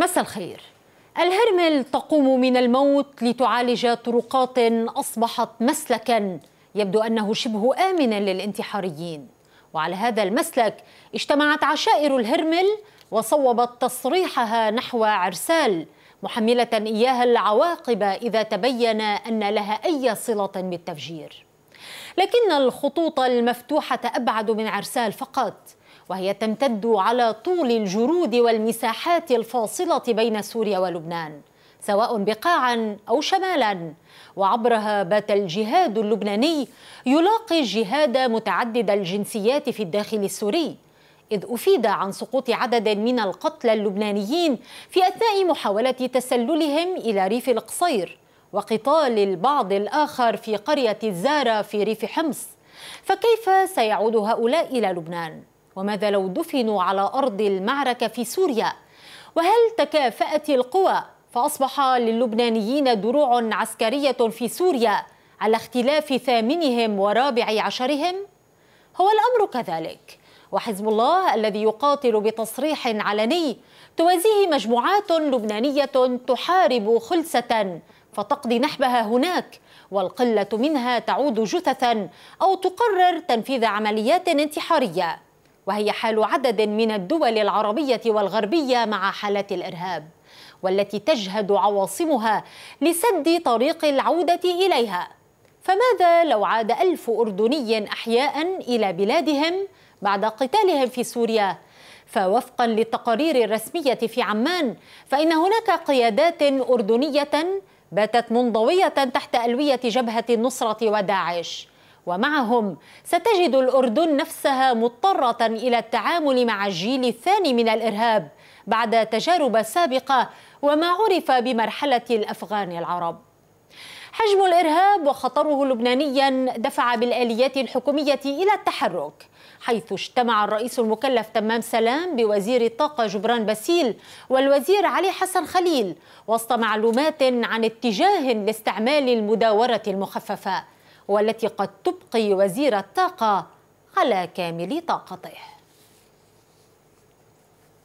مساء الخير الهرمل تقوم من الموت لتعالج طرقات أصبحت مسلكا يبدو أنه شبه آمنا للانتحاريين وعلى هذا المسلك اجتمعت عشائر الهرمل وصوبت تصريحها نحو عرسال محملة إياها العواقب إذا تبين أن لها أي صلة بالتفجير لكن الخطوط المفتوحة أبعد من عرسال فقط وهي تمتد على طول الجرود والمساحات الفاصلة بين سوريا ولبنان سواء بقاعا أو شمالا وعبرها بات الجهاد اللبناني يلاقي الجهاد متعدد الجنسيات في الداخل السوري إذ أفيد عن سقوط عدد من القتلى اللبنانيين في أثناء محاولة تسللهم إلى ريف القصير وقتال البعض الآخر في قرية الزارة في ريف حمص فكيف سيعود هؤلاء إلى لبنان؟ وماذا لو دفنوا على أرض المعركة في سوريا وهل تكافأت القوى فأصبح للبنانيين دروع عسكرية في سوريا على اختلاف ثامنهم ورابع عشرهم؟ هو الأمر كذلك وحزب الله الذي يقاتل بتصريح علني توازيه مجموعات لبنانية تحارب خلسة فتقضي نحبها هناك والقلة منها تعود جثثا أو تقرر تنفيذ عمليات انتحارية وهي حال عدد من الدول العربية والغربية مع حالات الإرهاب والتي تجهد عواصمها لسد طريق العودة إليها فماذا لو عاد ألف أردني أحياء إلى بلادهم بعد قتالهم في سوريا؟ فوفقا للتقارير الرسمية في عمان فإن هناك قيادات أردنية باتت منضوية تحت ألوية جبهة النصرة وداعش ومعهم ستجد الأردن نفسها مضطرة إلى التعامل مع الجيل الثاني من الإرهاب بعد تجارب سابقة وما عرف بمرحلة الأفغان العرب حجم الإرهاب وخطره لبنانيا دفع بالآليات الحكومية إلى التحرك حيث اجتمع الرئيس المكلف تمام سلام بوزير الطاقة جبران باسيل والوزير علي حسن خليل وسط معلومات عن اتجاه لاستعمال المداورة المخففة والتي قد تبقي وزير الطاقة على كامل طاقته